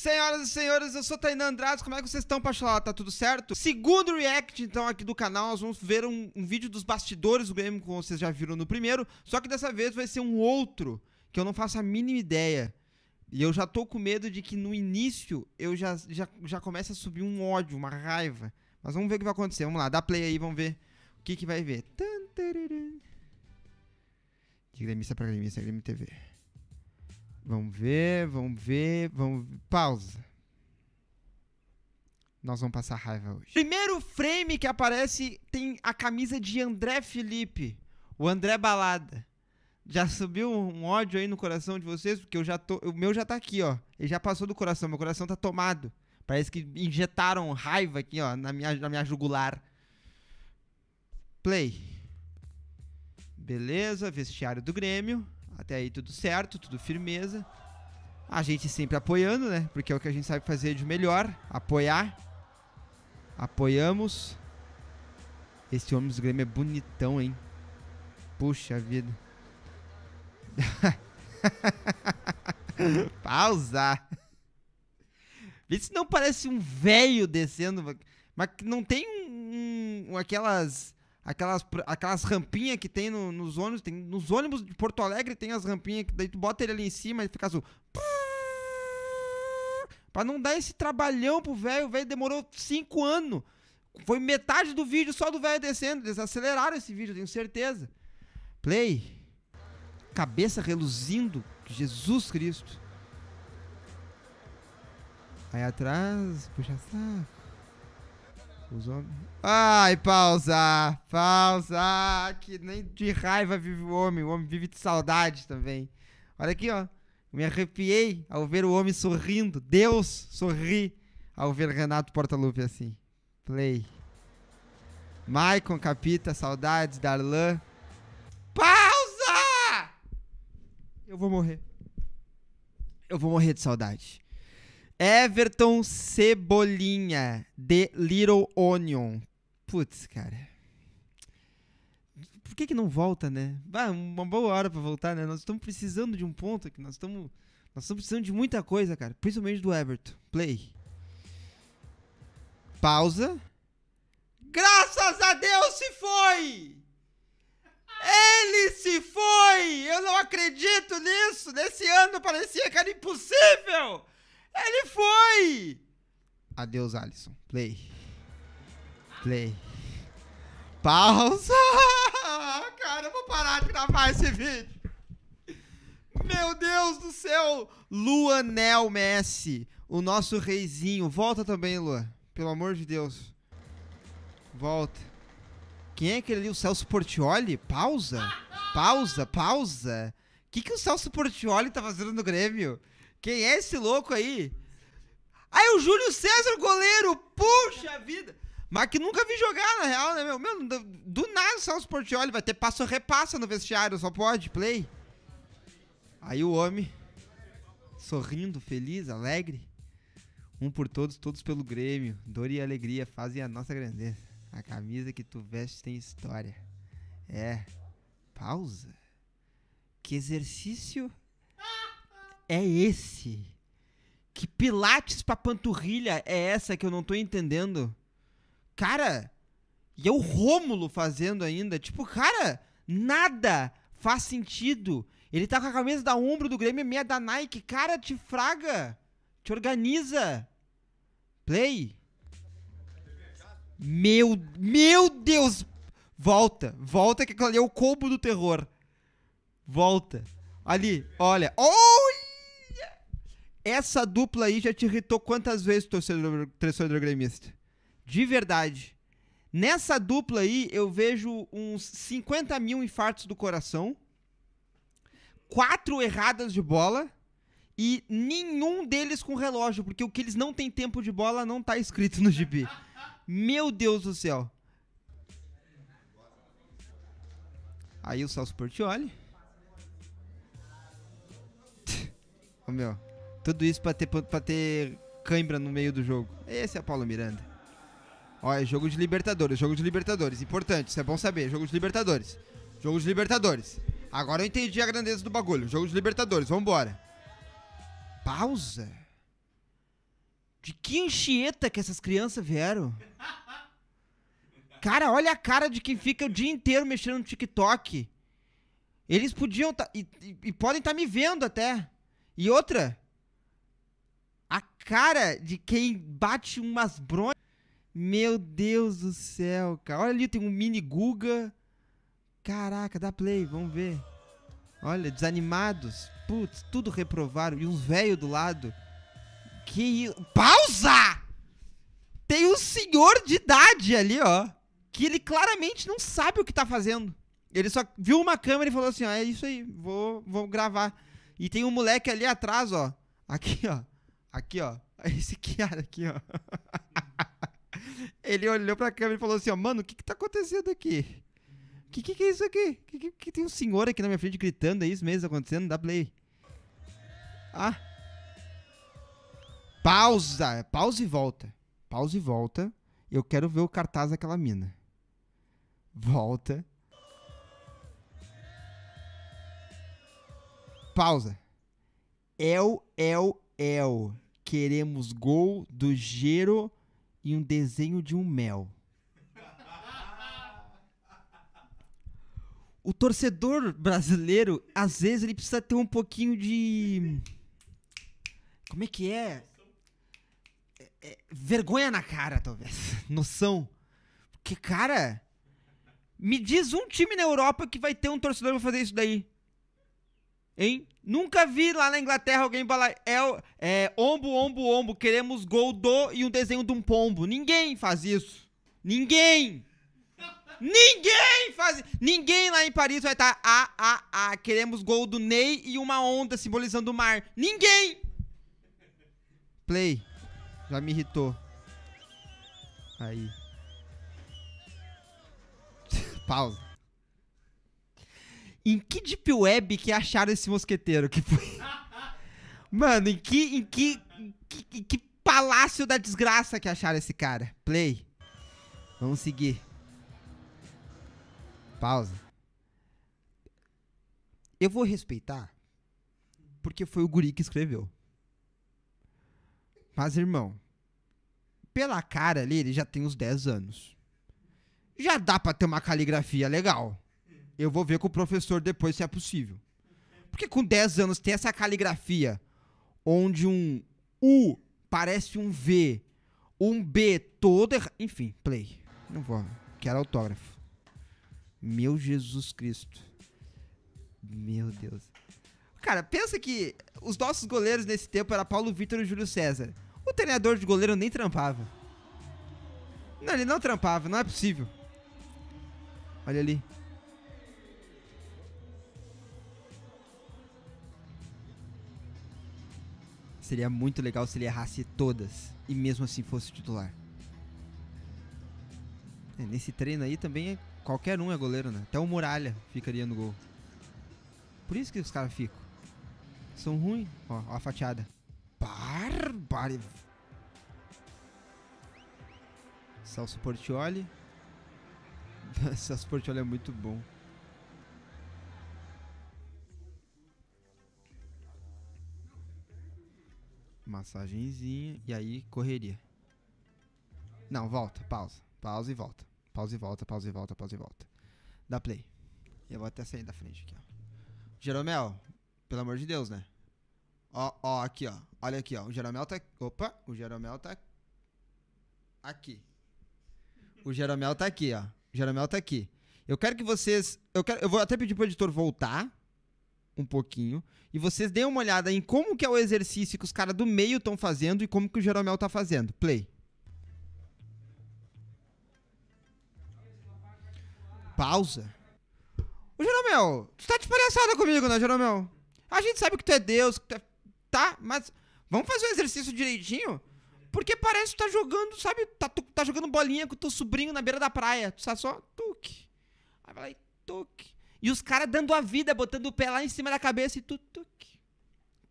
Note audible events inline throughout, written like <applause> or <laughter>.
Senhoras e senhores, eu sou Tainan Andrade, como é que vocês estão, Pachola? Tá tudo certo? Segundo react, então, aqui do canal, nós vamos ver um, um, vídeo dos bastidores do game como vocês já viram no primeiro, só que dessa vez vai ser um outro, que eu não faço a mínima ideia. E eu já tô com medo de que no início eu já, já, já comece a subir um ódio, uma raiva. Mas vamos ver o que vai acontecer, vamos lá, dá play aí, vamos ver o que que vai ver. De gremista pra gremista, Grêmio TV. Vamos ver, vamos ver, vamos. Pausa. Nós vamos passar raiva hoje. Primeiro frame que aparece tem a camisa de André Felipe, o André Balada. Já subiu um ódio aí no coração de vocês, porque eu já tô, o meu já tá aqui, ó. Ele já passou do coração, meu coração tá tomado. Parece que injetaram raiva aqui, ó, na minha, na minha jugular. Play. Beleza, vestiário do Grêmio. Até aí tudo certo, tudo firmeza. A gente sempre apoiando, né? Porque é o que a gente sabe fazer de melhor, apoiar. Apoiamos. Esse homem do Grêmio é bonitão, hein? Puxa vida. <laughs> Pausa. Isso não parece um velho descendo, mas que não tem um, um, aquelas aquelas, aquelas rampinhas que tem no, nos ônibus. Tem, nos ônibus de Porto Alegre tem as rampinhas que daí tu bota ele ali em cima e fica azul. Pra não dar esse trabalhão pro velho. O velho demorou cinco anos. Foi metade do vídeo só do velho descendo. Eles aceleraram esse vídeo, tenho certeza. Play. Cabeça reluzindo. Jesus Cristo. Aí atrás, puxa saco. Os homens. Ai, pausa! Pausa! Que nem de raiva vive o homem. O homem vive de saudade também. Olha aqui, ó. Me arrepiei ao ver o homem sorrindo. Deus sorri ao ver Renato Portaluppi assim. Play. Maicon, Capita, saudades, Darlan. Pausa! Eu vou morrer. Eu vou morrer de saudade. Everton Cebolinha, de Little Onion. Putz, cara. Por que, que não volta, né? Ah, uma boa hora para voltar, né? Nós estamos precisando de um ponto aqui. Nós estamos nós estamos precisando de muita coisa, cara. Principalmente do Everton. Play. Pausa. Graças a Deus se foi! Ele se foi! Eu não acredito nisso! Nesse ano parecia que era impossível! Ele foi! Adeus, Alisson. Play. Play. Pausa! <laughs> Cara, eu vou parar de gravar esse vídeo. Meu Deus do céu! Luanel Messi, o nosso reizinho. Volta também, Luan. Pelo amor de Deus. Volta. Quem é aquele ali? O Celso Portioli? Pausa. Pausa, pausa. O que, que o Celso Portioli tá fazendo no Grêmio? Quem é esse louco aí? Aí o Júlio César, goleiro, puxa vida! Mas que nunca vi jogar, na real, né, meu? meu do nada o Celso Portioli vai ter passo repassa no vestiário, só pode, play. Aí o homem, sorrindo, feliz, alegre. Um por todos, todos pelo Grêmio. Dor e alegria fazem a nossa grandeza. A camisa que tu vestes tem história. É. Pausa. Que exercício é esse? Que pilates pra panturrilha é essa que eu não tô entendendo? Cara, e é o Rômulo fazendo ainda. Tipo, cara, nada faz sentido. Ele tá com a camisa da Umbro, do Grêmio, é meia da Nike. Cara, te fraga. Te organiza. Play. Meu, meu Deus. Volta, volta que aquilo ali é o combo do terror. Volta. Ali, olha. Oh, essa dupla aí já te irritou quantas vezes, torcedor, torcedor gremista? De verdade. Nessa dupla aí, eu vejo uns 50 mil infartos do coração, quatro erradas de bola e nenhum deles com relógio, porque o que eles não têm tempo de bola não tá escrito no gibi. Meu Deus do céu. Aí o Celso Portioli. Ô oh, meu. Tudo isso para ter, pra ter cãibra no meio do jogo. Esse é Paulo Miranda. Olha, é jogo de Libertadores, jogo de Libertadores. Importante, isso é bom saber. Jogo de Libertadores. Jogo de Libertadores. Agora eu entendi a grandeza do bagulho. Jogo de Libertadores, vambora. Pausa? De que enchieta que essas crianças vieram? Cara, olha a cara de quem fica o dia inteiro mexendo no TikTok. Eles podiam tá, e, e, e, podem estar tá me vendo até. E outra, a cara de quem bate umas bronhas. Meu Deus do céu, cara. Olha ali, tem um mini Guga. Caraca, dá play, vamos ver. Olha, desanimados. Putz, tudo reprovaram. E um velho do lado. Que. Pausa! Tem um senhor de idade ali, ó. Que ele claramente não sabe o que tá fazendo. Ele só viu uma câmera e falou assim: ó, é isso aí, vou, vou gravar. E tem um moleque ali atrás, ó. Aqui, ó. Aqui, ó. <laughs> Esse cara aqui, ó. <laughs> Ele olhou pra câmera e falou assim, ó, mano, o que que tá acontecendo aqui? O que, que que é isso aqui? Que, que, que tem um senhor aqui na minha frente gritando, é isso mesmo tá acontecendo? Dá play. Ah. Pausa, pausa e volta. Pausa e volta. Eu quero ver o cartaz daquela mina. Volta. Pausa. El, é el, El. Queremos gol do Gero e um desenho de um mel. O torcedor brasileiro, às vezes, ele precisa ter um pouquinho de. Como é que é? é, é vergonha na cara, talvez. <laughs> Noção. Porque, cara. Me diz um time na Europa que vai ter um torcedor pra fazer isso daí hein? Nunca vi lá na Inglaterra alguém falar é, é, ombo, ombo, ombo, queremos gol do e um desenho de um pombo. Ninguém faz isso. Ninguém! Ninguém faz Ninguém lá em Paris vai estar a, a, a, queremos gol do Ney e uma onda simbolizando o mar. Ninguém! Play. Já me irritou. Aí. <laughs> Pausa. Em que deep web que acharam esse mosqueteiro? Que foi... Mano, em que, em que, em que, em que palácio da desgraça que acharam esse cara? Play. Vamos seguir. Pausa. Eu vou respeitar porque foi o guri que escreveu. Mas, irmão, pela cara ali, ele já tem uns 10 anos. Já dá pra ter uma caligrafia legal. Eu vou ver com o professor depois se é possível. Porque com 10 anos ter essa caligrafia onde um U parece um V, um B todo errado. Enfim, play. Não vou. Quero autógrafo. Meu Jesus Cristo. Meu Deus. Cara, pensa que os nossos goleiros nesse tempo era Paulo Vitor e Júlio César. O treinador de goleiro nem trampava. Não, ele não trampava, não é possível. Olha ali. Seria muito legal se ele errasse todas e mesmo assim fosse titular. É, nesse treino aí também é, qualquer um é goleiro, né? Até o Muralha ficaria no gol. Por isso que os caras ficam. São ruins. Ó, ó a fatiada. Barbárie. Celso Portioli. <laughs> Celso Portioli é muito bom. massagenzinha e aí correria. Não, volta, pausa. Pausa e volta. Pausa e volta, pausa e volta, pausa e volta. Dá play. Eu vou até sair da frente aqui, ó. Jeromel, pelo amor de Deus, né? Ó, ó, aqui, ó. Olha aqui, ó. O Jeromel tá. Opa, o Jeromel tá. Aqui. O Jeromel tá aqui, ó. O Jeromel tá aqui. Eu quero que vocês. Eu, quero, eu vou até pedir pro editor voltar um pouquinho e vocês deem uma olhada em como que é o exercício que os caras do meio estão fazendo e como que o Jeromel está fazendo. Play. Pausa. Ô, Jeromel, tu tá de palhaçada comigo, né, Jeromel? A gente sabe que tu é Deus, que tu é... Tá, mas vamos fazer o exercício direitinho? Porque parece que tu tá jogando, sabe? Tá, tu tá jogando bolinha com teu sobrinho na beira da praia. Tu sabe tá só... Tuque. Aí vai lá e tuque. E os caras dando a vida, botando o pé lá em cima da cabeça e tu, tu,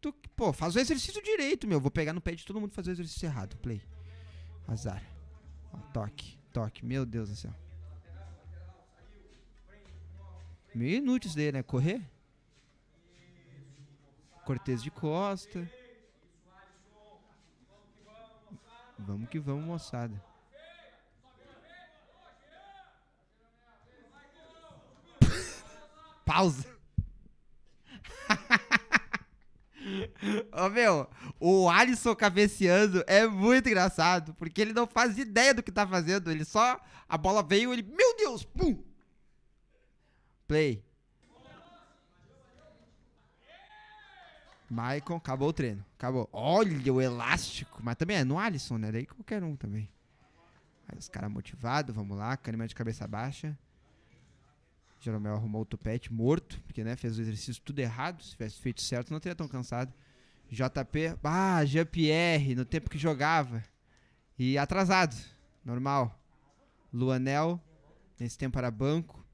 tu, pô, faz o exercício direito, meu. Vou pegar no pé de todo mundo fazer o exercício errado. Play. Azar. Ó, toque, toque. Meu Deus do céu. Meio inútil isso daí, né? Correr. Cortez de Costa. Vamos que vamos, moçada. pausa. <laughs> Ô oh, meu, o Alisson cabeceando é muito engraçado, porque ele não faz ideia do que tá fazendo, ele só. A bola veio, ele. Meu Deus! Pum! Play. Maicon, acabou o treino. Acabou. Olha o elástico. Mas também é no Alisson, né? Daí qualquer um também. Aí os caras motivados, vamos lá. Canima de cabeça baixa. Jeromel arrumou o topete morto, porque né, fez o exercício tudo errado. Se tivesse feito certo, não teria tão cansado. JP, ah, Jean-Pierre, no tempo que jogava. E atrasado, normal. Luanel, nesse tempo era banco.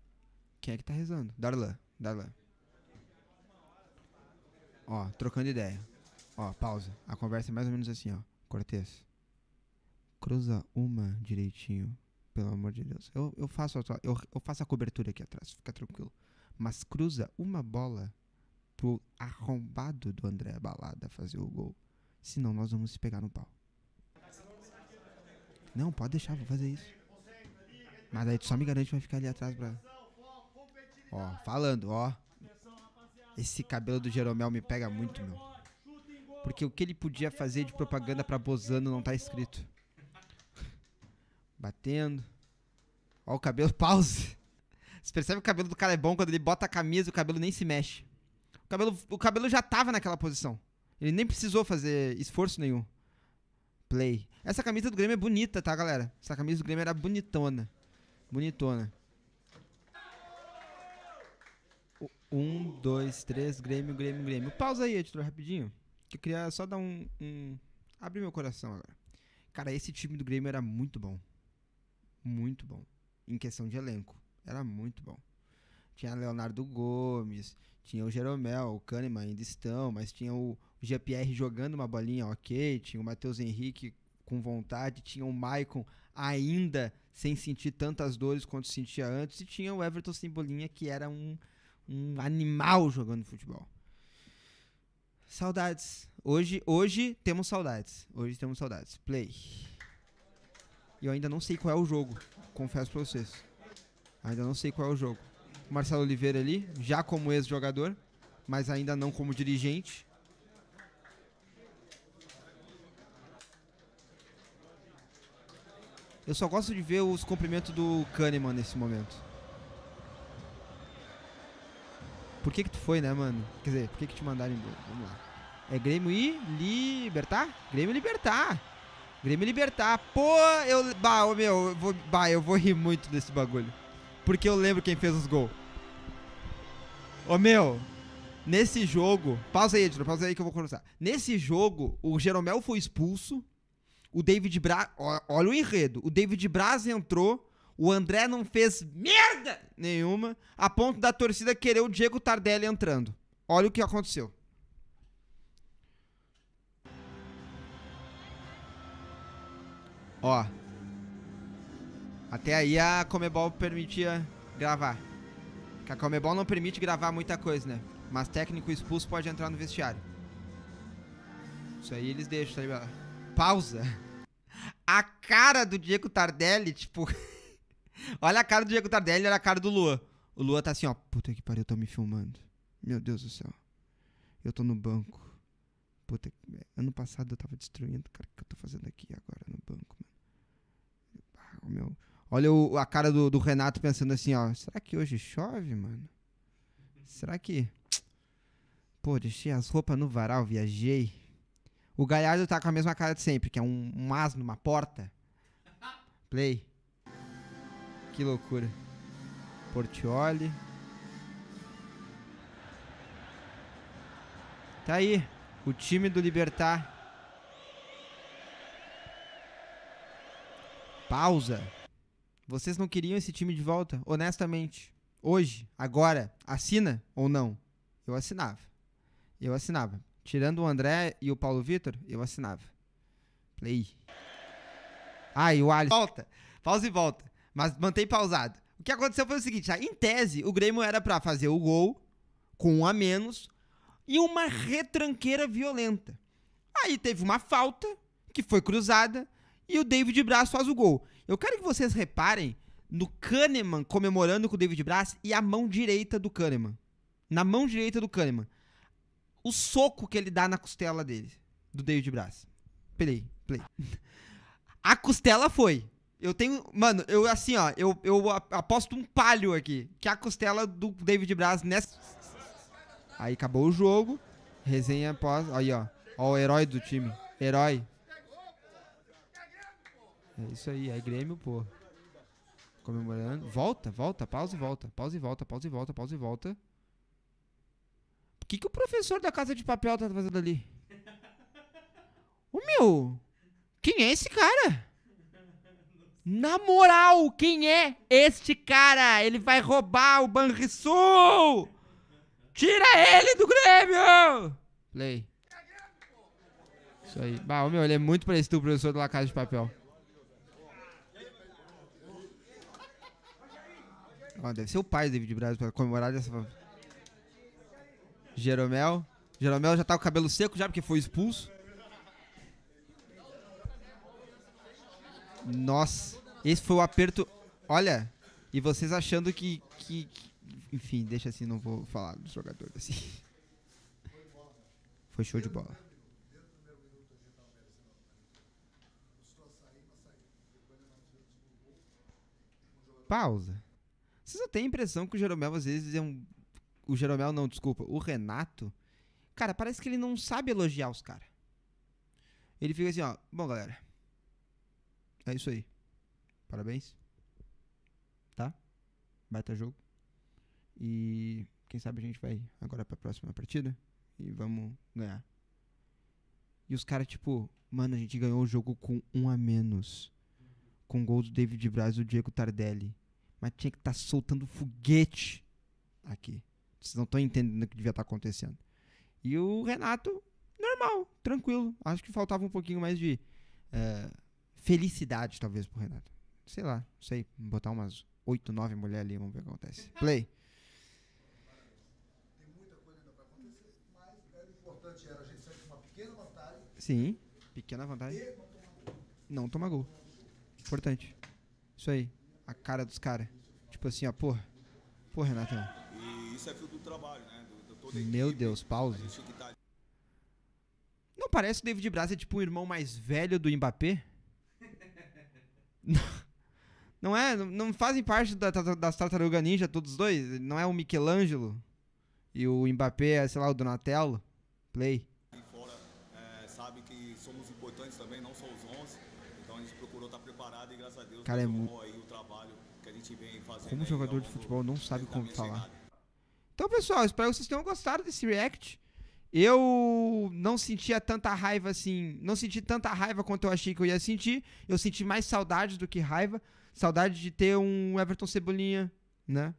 Quem é que tá rezando? Darlan, Darlan. Ó, trocando ideia. Ó, pausa. A conversa é mais ou menos assim, ó. Cortez. Cruza uma direitinho pelo amor de Deus. Eu, eu, faço, a, eu, eu faço a cobertura aqui atrás, fica tranquilo. Mas cruza uma bola pro arrombado do André Balada fazer o gol. Senão nós vamos se pegar no pau. Não, pode deixar, vou fazer isso. Mas aí tu só me garante que vai ficar ali atrás pra. Ó, falando, ó. Esse cabelo do Jeromel me pega muito, meu. Porque o que ele podia fazer de propaganda pra Bozano não tá escrito. Batendo. Ó o cabelo, <laughs> pause. Você percebe que o cabelo do cara é bom quando ele bota a camisa o cabelo nem se mexe. O cabelo, o cabelo já tava naquela posição. Ele nem precisou fazer esforço nenhum. Play. Essa camisa do Grêmio é bonita, tá, galera? Essa camisa do Grêmio era bonitona. Bonitona. Um, dois, três, Grêmio, Grêmio, Grêmio. Pausa aí, editor, rapidinho. Que eu queria só dar um. um... Abre meu coração agora. Cara, esse time do Grêmio era muito bom muito bom. Em questão de elenco, era muito bom. Tinha Leonardo Gomes, tinha o Jeromel, o Kahneman ainda estão, mas tinha o GPR jogando uma bolinha ok, tinha o Matheus Henrique com vontade, tinha o Maicon ainda sem sentir tantas dores quanto sentia antes, e tinha o Everton Cebolinha, que era um, um animal jogando futebol. Saudades. Hoje, hoje temos saudades. Hoje temos saudades. Play. E eu ainda não sei qual é o jogo, confesso pra vocês. Ainda não sei qual é o jogo. Marcelo Oliveira ali, já como ex-jogador, mas ainda não como dirigente. Eu só gosto de ver os cumprimentos do Kahneman nesse momento. Por que que tu foi, né, mano? Quer dizer, por que que te mandaram embora? Vamos lá. É Grêmio e Libertar? Grêmio Libertar! Grêmio Libertar. Pô, eu. Bah, oh, meu, eu vou, bah, eu vou rir muito desse bagulho. Porque eu lembro quem fez os gols. Ô oh, meu, nesse jogo. Pausa aí, editor, pausa aí que eu vou conversar. Nesse jogo, o Jeromel foi expulso. O David Braz. Olha o enredo. O David Braz entrou. O André não fez merda nenhuma. A ponto da torcida querer o Diego Tardelli entrando. Olha o que aconteceu. Ó. Até aí a Comebol permitia gravar. Que a Comebol não permite gravar muita coisa, né? Mas técnico expulso pode entrar no vestiário. Isso aí eles deixam, tá ligado? Pausa. A cara do Diego Tardelli, tipo. <laughs> olha a cara do Diego Tardelli, olha a cara do Lua. O Lua tá assim, ó. Puta que pariu, eu tô me filmando. Meu Deus do céu. Eu tô no banco. Puta que. Ano passado eu tava destruindo. Cara, o que eu tô fazendo aqui agora no meu. Olha o, a cara do, do, Renato pensando assim, ó. Será que hoje chove, mano? Será que. Pô, deixei as roupas no varal, viajei. O Galhardo tá com a mesma cara de sempre, que é um, um as numa porta. Play. Que loucura. Portioli. Tá aí. O time do Libertar pausa. Vocês não queriam esse time de volta, honestamente. Hoje, agora, assina ou não? Eu assinava. Eu assinava. Tirando o André e o Paulo Vitor, eu assinava. Play. Ah, e o Alisson. Volta. Pausa e volta. Mas mantém pausado. O que aconteceu foi o seguinte, tá? Em tese, o Grêmio era para fazer o gol com um a menos e uma retranqueira violenta. Aí teve uma falta que foi cruzada, e o David Braz faz o gol. Eu quero que vocês reparem no Kahneman comemorando com o David Braz e a mão direita do Kahneman. Na mão direita do Kahneman. O soco que ele dá na costela dele, do David Braz. Play, play. <laughs> A costela foi. Eu tenho. Mano, eu assim, ó, eu, eu aposto um palho aqui. Que a costela do David Braz nessa. Aí acabou o jogo. Resenha após. Aí, ó. Ó, o herói do time. Herói. É isso aí. Aí Grêmio, pô. Comemorando. Volta, volta, pausa e volta. Pausa e volta, pausa e volta, pausa e volta. O que, que o professor da Casa de Papel tá fazendo ali? Ô meu! Quem é esse cara? Na moral, quem é este cara? Ele vai roubar o Banrisul! Tira ele do Grêmio! Play. Isso aí. Bah, meu, ele é muito parecido com o professor da Casa de Papel. Ó, deve ser o pai do David Braz para comemorar dessa. Jeromel. Jeromel já tá com o cabelo seco já porque foi expulso. Nossa, esse foi o aperto. Olha, e vocês achando que, que, que enfim, deixa assim, não vou falar dos jogadores assim. Foi show de bola. Pausa. Vocês não têm a impressão que o Jeromel às vezes é um. O Jeromel não, desculpa. O Renato. Cara, parece que ele não sabe elogiar os caras. Ele fica assim, ó. Bom, galera. É isso aí. Parabéns. Tá? Baita jogo. E quem sabe a gente vai agora pra próxima partida e vamos ganhar. E os caras, tipo, mano, a gente ganhou o jogo com um a menos. Com gol do David Braz e do Diego Tardelli mas tinha que estar tá soltando foguete aqui. Vocês não estão entendendo o que devia estar tá acontecendo. E o Renato, normal, tranquilo. Acho que faltava um pouquinho mais de uh, felicidade, talvez, pro Renato. Sei lá, não sei. Botar umas oito, nove mulheres ali, vamos ver o que acontece. Play. Tem muita coisa ainda acontecer, mas né, importante era a gente uma pequena vantagem. Sim, pequena vantagem. Não tomar gol. Importante. Isso aí a cara dos caras. Tipo assim, ó, porra. Pô, Renato. E isso é do trabalho, né? Do, do Meu equipe, Deus, pausa. Tá... Não parece que o David Braz é tipo um irmão mais velho do Mbappé? <laughs> não, não é? Não, fazem parte da, das Tartaruga Ninja todos os dois? Não é o Michelangelo? E o Mbappé é, sei lá, o Donatello? Play. procurou estar tá preparado e graças a Deus Cara, é muito... Como jogador é de futebol não sabe tá como falar. Então, pessoal, espero que vocês tenham gostado desse react. Eu não sentia tanta raiva assim, não senti tanta raiva quanto eu achei que eu ia sentir. Eu senti mais saudade do que raiva, saudade de ter um Everton Cebolinha, né?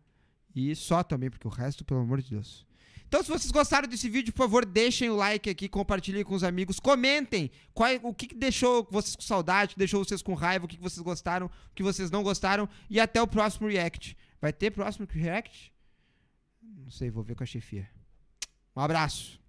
E só também, porque o resto, pelo amor de Deus. Então, se vocês gostaram desse vídeo, por favor, deixem o like aqui, compartilhem com os amigos, comentem qual, é, o que, que deixou vocês com saudade, que deixou vocês com raiva, o que, que vocês gostaram, o que vocês não gostaram. E até o próximo react. Vai ter próximo react? Não sei, vou ver com a chefia. Um abraço.